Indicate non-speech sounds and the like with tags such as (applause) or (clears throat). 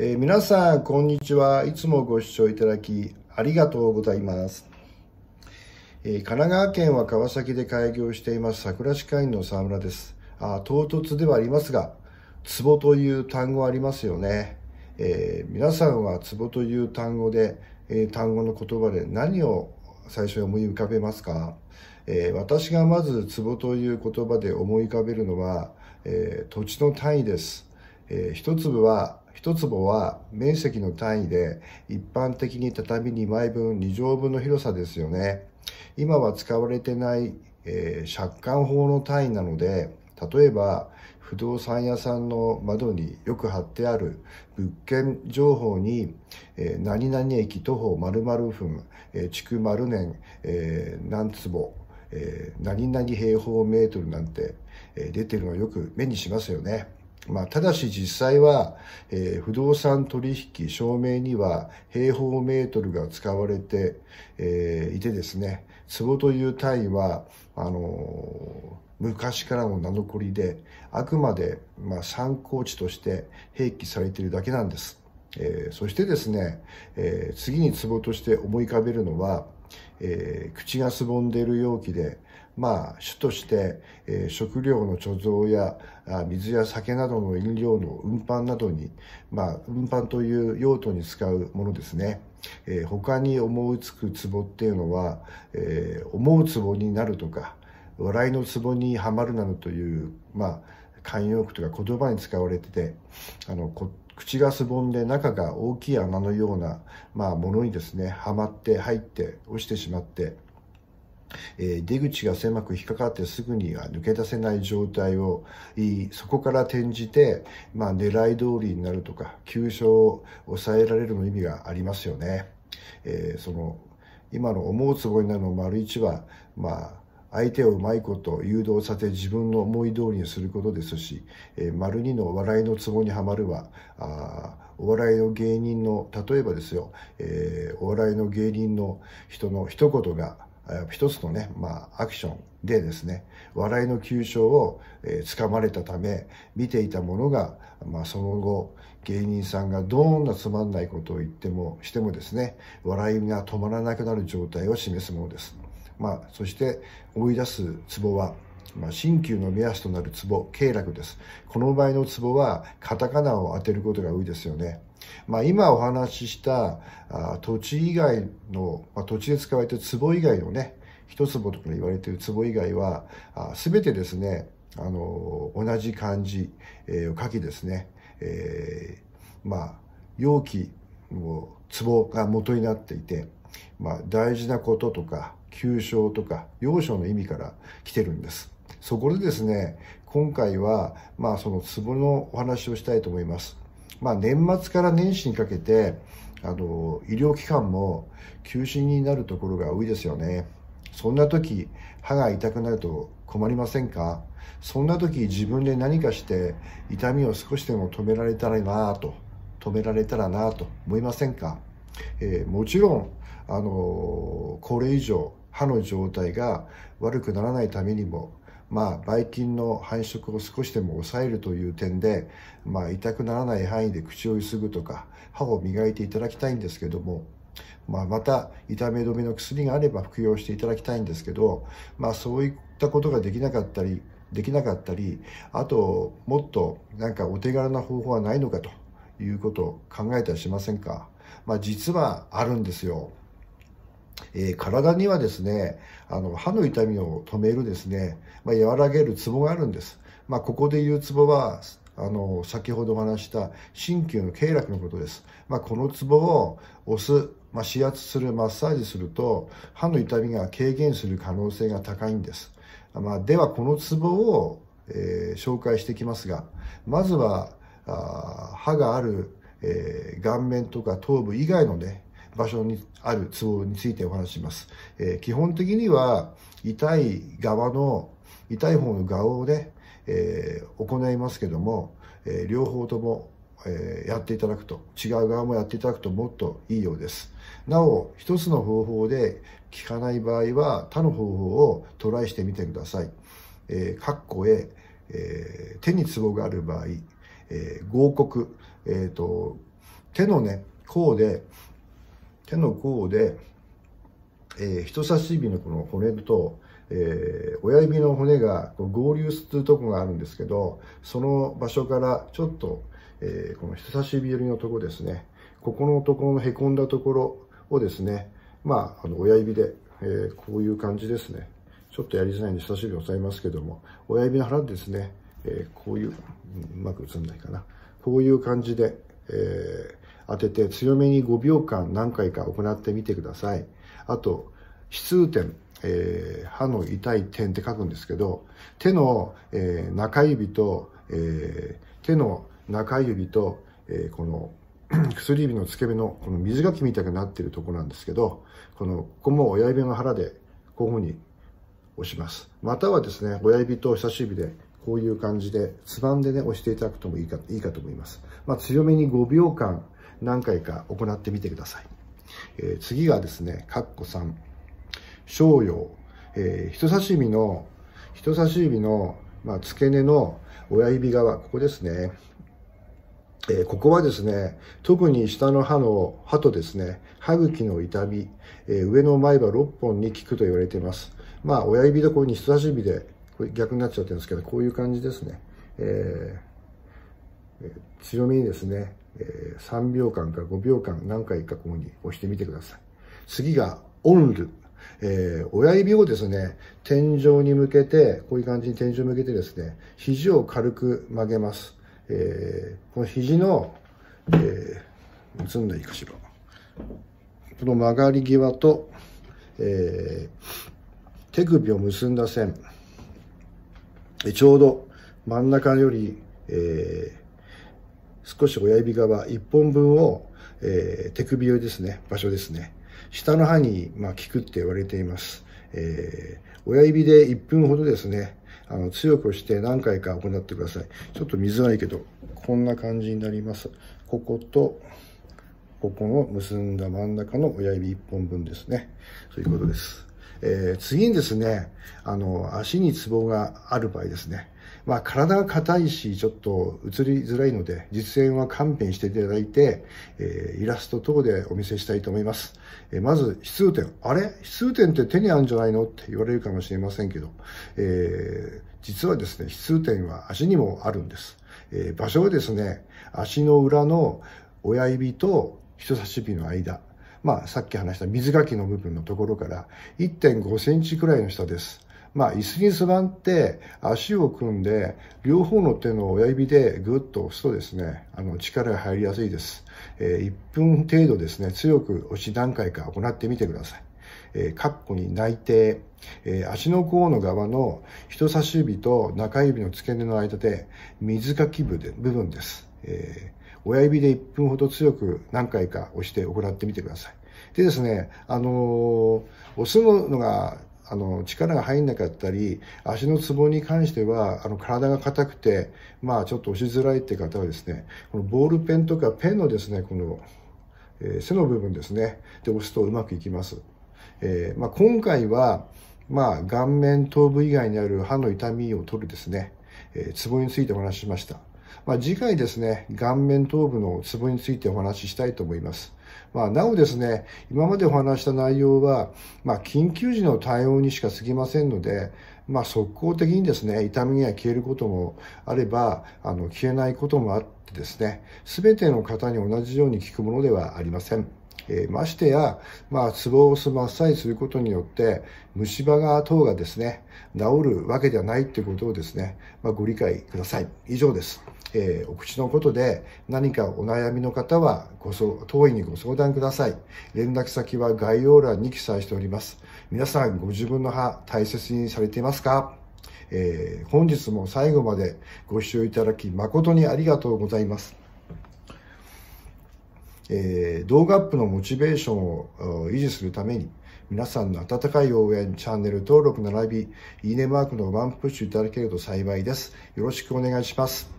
えー、皆さん、こんにちは。いつもご視聴いただき、ありがとうございます。えー、神奈川県は川崎で開業しています、桜市会員の沢村です。あ唐突ではありますが、壺という単語ありますよね。えー、皆さんは壺という単語で、え単語の言葉で何を最初に思い浮かべますか、えー、私がまず壺という言葉で思い浮かべるのは、えー、土地の単位です、えー、一粒は1坪は面積の単位で一般的に畳2枚分2畳分の広さですよね。今は使われてない、えー、借款法の単位なので、例えば不動産屋さんの窓によく貼ってある物件情報に、えー、何々駅徒歩〇〇分、えー、築丸年、えー、何坪、えー、何々平方メートルなんて、えー、出てるのよく目にしますよね。まあ、ただし実際は、えー、不動産取引証明には平方メートルが使われて、えー、いてですね、壺という単位は、あのー、昔からの名残で、あくまで、まあ、参考値として併記されているだけなんです。えー、そしてですね、えー、次に壺として思い浮かべるのは、えー、口がすぼんでいる容器でまあ、主として、えー、食料の貯蔵や水や酒などの飲料の運搬などに、まあ、運搬という用途に使うものですね。えー、他に思うつく壺っていうのは、えー、思う壺になるとか笑いの壺にはまるなどという、まあ、慣用句とか言葉に使われててあの口がすぼんで中が大きい穴のような、まあ、ものにですねはまって入って落ちてしまって。え出口が狭く引っかかってすぐには抜け出せない状態をそこから転じて、まあ、狙い通りになるとか急所を抑えられるの意味がありますよね。えー、その今の思うつぼになるの丸一は、まあ、相手をうまいこと誘導させ自分の思い通りにすることですし、えー、丸二の笑いのツボにはまるはあお笑いの芸人の例えばですよ、えー、お笑いの芸人の人の一言が一つのね、まあ、アクションでですね、笑いの急所を、えー、掴まれたため、見ていたものが、まあ、その後、芸人さんがどんなつまんないことを言っても、してもですね、笑いが止まらなくなる状態を示すものです。まあ、そして、追い出すツボは、まあ、新旧の目安となる壺、経絡です。この場合の壺は、カタカナを当てることが多いですよね。まあ、今お話ししたあ土地以外の、まあ、土地で使われてる壺以外のね、一坪とか言われてる壺以外は、すべてですね、あのー、同じ漢字、えー、書きですね、えー、まあ、容器を、壺が元になっていて、まあ、大事なこととか、急所とか、要所の意味から来てるんです。そこでですね、今回は、まあそのツボのお話をしたいと思います。まあ年末から年始にかけて、あの、医療機関も休診になるところが多いですよね。そんな時、歯が痛くなると困りませんかそんな時自分で何かして痛みを少しでも止められたらなぁと、止められたらなぁと思いませんか、えー、もちろん、あのこれ以上歯の状態が悪くならないためにもまあ、ばい菌の繁殖を少しでも抑えるという点で、まあ、痛くならない範囲で口をゆすぐとか、歯を磨いていただきたいんですけども、まあ、また痛み止めの薬があれば服用していただきたいんですけど、まあ、そういったことができなかったりできなかったりあともっとなんかお手軽な方法はないのかということを考えたりしませんか、まあ、実はあるんですよ。えー、体にはですね、あの、歯の痛みを止めるですね、まあ、和らげるツボがあるんです。まあ、ここで言うツボは、あの、先ほど話した鍼灸の経絡のことです。まあ、このツボを押す、まあ、指圧する、マッサージすると、歯の痛みが軽減する可能性が高いんです。まあ、では、このツボを、えー、紹介していきますが、まずは、あ歯がある、えー、顔面とか頭部以外のね、場所にあるツボについてお話しします。えー、基本的には、痛い側の、痛い方の側をね、えー、行いますけども、えー、両方とも、えー、やっていただくと、違う側もやっていただくともっといいようです。なお、一つの方法で効かない場合は、他の方法をトライしてみてください。えー、っこへ、えー、手にツボがある場合、えー、合谷、えっ、ー、と、手のね、甲で手の甲で、えー、人差し指のこの骨と、えー、親指の骨が合流するとこがあるんですけど、その場所からちょっと、えー、この人差し指寄りのとこですね、ここのところのへこんだところをですね、まあ、あの親指で、えー、こういう感じですね。ちょっとやりづらいんで人差し指押さえますけども、親指の腹でですね、えこういう、うまく映んないかな。こういう感じで、え当てて強めに5秒間何回か行ってみてください。あと、指数点、えー、歯の痛い点って書くんですけど、手の、えー、中指と、えー、手の中指と、えこの (clears throat) 薬指の付け根のこの水がきみたくなってるとこなんですけど、この、ここも親指の腹でこういうふうに押します。またはですね、親指と人差し指でこういう感じで、つまんでね、押していただくともいいか、いいかと思います。まあ、強めに5秒間、何回か行ってみてください。えー、次がですね、カッコ3。小用。えー、人差し指の、人差し指の、まあ、付け根の親指側、ここですね。えー、ここはですね、特に下の歯の、歯とですね、歯茎の痛み、えー、上の前歯6本に効くと言われています。まあ、親指でこういうふうに人差し指で、これ逆になっちゃってるんですけど、こういう感じですね。えー強めにですね、3秒間から5秒間何回かここに押してみてください。次が、オンル。えー、親指をですね、天井に向けて、こういう感じに天井向けてですね、肘を軽く曲げます。えー、この肘の、えー、んないかしら。この曲がり際と、えー、手首を結んだ線、ちょうど真ん中より、えー、少し親指側1本分を、えー、手首をですね、場所ですね、下の歯に、まあ、効くって言われています。えー、親指で1分ほどですね、あの強くして何回か行ってください。ちょっと見づらいけど、こんな感じになります。ここと、ここの結んだ真ん中の親指1本分ですね。そういうことです。えー、次にですね、あの、足にツボがある場合ですね、まあ、体が硬いし、ちょっと映りづらいので、実演は勘弁していただいて、えー、イラスト等でお見せしたいと思います。えー、まず、筆通点。あれ筆通点って手にあるんじゃないのって言われるかもしれませんけど、えー、実はですね、筆通点は足にもあるんです。えー、場所はですね、足の裏の親指と人差し指の間、まあ、さっき話した水垣きの部分のところから1.5センチくらいの下です。まあ、椅子に座って足を組んで両方の手の親指でグッと押すとですねあの力が入りやすいです、えー、1分程度ですね強く押し何回か行ってみてくださいえー、カッコに内定、えー、足の甲の側の人差し指と中指の付け根の間で水垣き部で部分です、え親指で1分ほど強く何回か押して行ってみてください。でですね、あのー、押すのがあの力が入んなかったり足のツボに関してはあの体が硬くて、まあ、ちょっと押しづらいって方はですねこのボールペンとかペンのですねこの、えー、背の部分ですねで押すとうまくいきます、えー、まあ、今回は、まあ、顔面頭部以外にある歯の痛みを取るですね、えー、ツボについてお話ししましたまあ、次回ですね、顔面頭部のツボについてお話ししたいと思います。まあ、なおですね、今までお話した内容は、まあ、緊急時の対応にしか過ぎませんので、まあ、速攻的にですね、痛みが消えることもあれば、あの、消えないこともあってですね、すべての方に同じように効くものではありません。えー、ましてや、まあ、ツボをすまっさりすることによって、虫歯が等がですね、治るわけではないということをですね、まあ、ご理解ください。以上です。えー、お口のことで何かお悩みの方はご相、当院にご相談ください。連絡先は概要欄に記載しております。皆さんご自分の歯大切にされていますかえー、本日も最後までご視聴いただき誠にありがとうございます。えー、動画アップのモチベーションを維持するために皆さんの温かい応援、チャンネル登録並び、いいねマークのワンプッシュいただけると幸いです。よろしくお願いします。